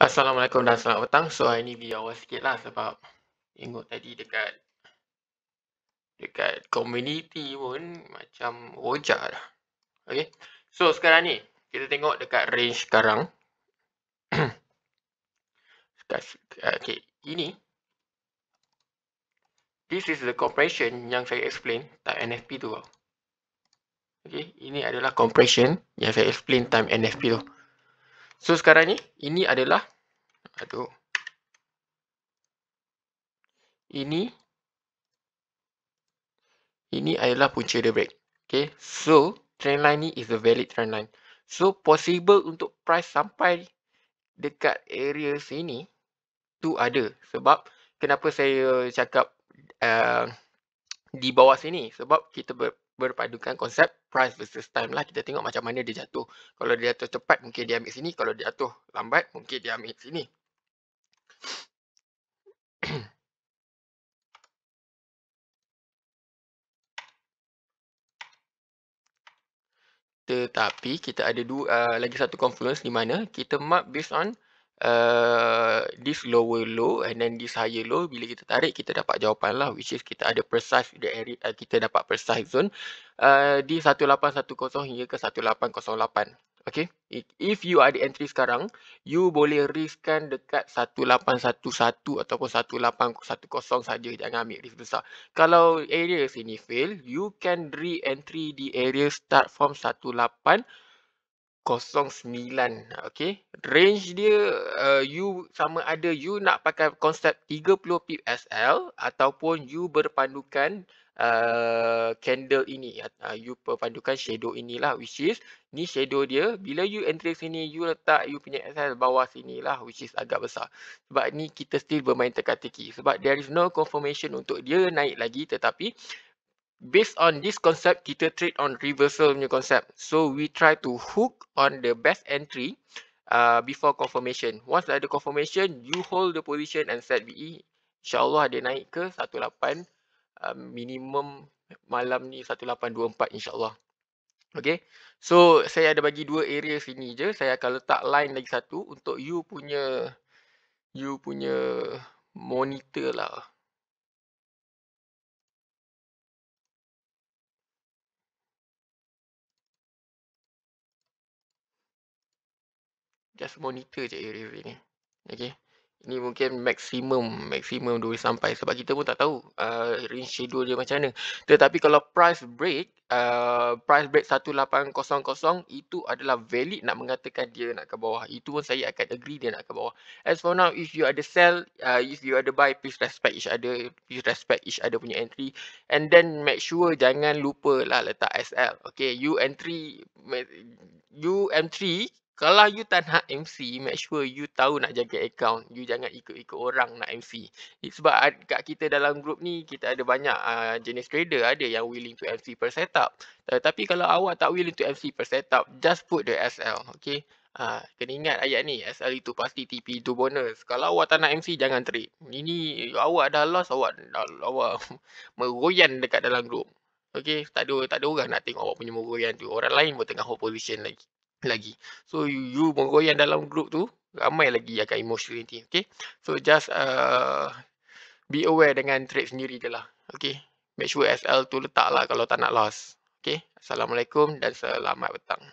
Assalamualaikum dan selamat petang. So hari ni video awal sikit lah sebab tengok tadi dekat dekat community pun macam wajar lah. Okay. So sekarang ni kita tengok dekat range sekarang. okay. Ini. This is the compression yang saya explain time NFP tu. Okay. Ini adalah compression yang saya explain time NFP tu. So sekarang ni, ini adalah, aduh, ini, ini adalah punca the break. Okay, so trend line ni is a valid trend line. So possible untuk price sampai dekat area sini tu ada. Sebab kenapa saya cakap uh, di bawah sini? Sebab kita ber, berpadukan konsep price versus time lah. Kita tengok macam mana dia jatuh. Kalau dia jatuh cepat, mungkin dia ambil sini. Kalau dia jatuh lambat, mungkin dia ambil sini. Tetapi kita ada dua uh, eh, lagi satu confluence di mana kita mark based on Uh, this lower low and then this higher low bila kita tarik kita dapat jawapan lah which is kita ada precise the area uh, kita dapat precise zone uh, di 1810 hingga ke 1808 Okay, if you ada entry sekarang, you boleh riskan dekat 1811 ataupun 1810 saja jangan ambil risk besar. Kalau area sini fail, you can re-entry di area start from 18 0.09 okay. range dia uh, you sama ada you nak pakai konsep 30 PSL ataupun you berpandukan uh, candle ini uh, you berpandukan shadow inilah which is ni shadow dia bila you entry sini you letak you punya SL bawah sini lah, which is agak besar sebab ni kita still bermain teka-teki sebab there is no confirmation untuk dia naik lagi tetapi based on this concept, kita trade on reversal punya concept. So, we try to hook on the best entry uh, before confirmation. Once ada confirmation, you hold the position and set BE. InsyaAllah dia naik ke 18 uh, minimum malam ni 1824 insyaAllah. Okay. So, saya ada bagi dua area sini je. Saya akan letak line lagi satu untuk you punya you punya monitor lah. just monitor je area-area ni. Okay. Ini mungkin maksimum, maksimum dia sampai sebab kita pun tak tahu uh, range schedule dia macam mana. Tetapi kalau price break, uh, price break 1800 itu adalah valid nak mengatakan dia nak ke bawah. Itu pun saya akan agree dia nak ke bawah. As for now, if you ada sell, uh, if you ada buy, please respect each other. Please respect each other punya entry. And then make sure jangan lupa lah letak SL. Okay, you entry, you entry kalau you tak nak MC, make sure you tahu nak jaga account. You jangan ikut-ikut orang nak MC. Sebab kat kita dalam group ni, kita ada banyak uh, jenis trader ada yang willing to MC per setup. Tapi kalau awak tak willing to MC per setup, just put the SL. Okay? Uh, kena ingat ayat ni, SL itu pasti TP itu bonus. Kalau awak tak nak MC, jangan trade. Ini awak dah lost, awak, awak meroyan dekat dalam group. Okay, tak ada, tak ada orang nak tengok awak punya meroyan tu. Orang lain pun tengah hold position lagi lagi. So you, you menggoyang dalam group tu, ramai lagi akan emotional nanti. Okay. So just uh, be aware dengan trade sendiri je lah. Okay. Make sure SL tu letak lah kalau tak nak loss. Okay. Assalamualaikum dan selamat petang.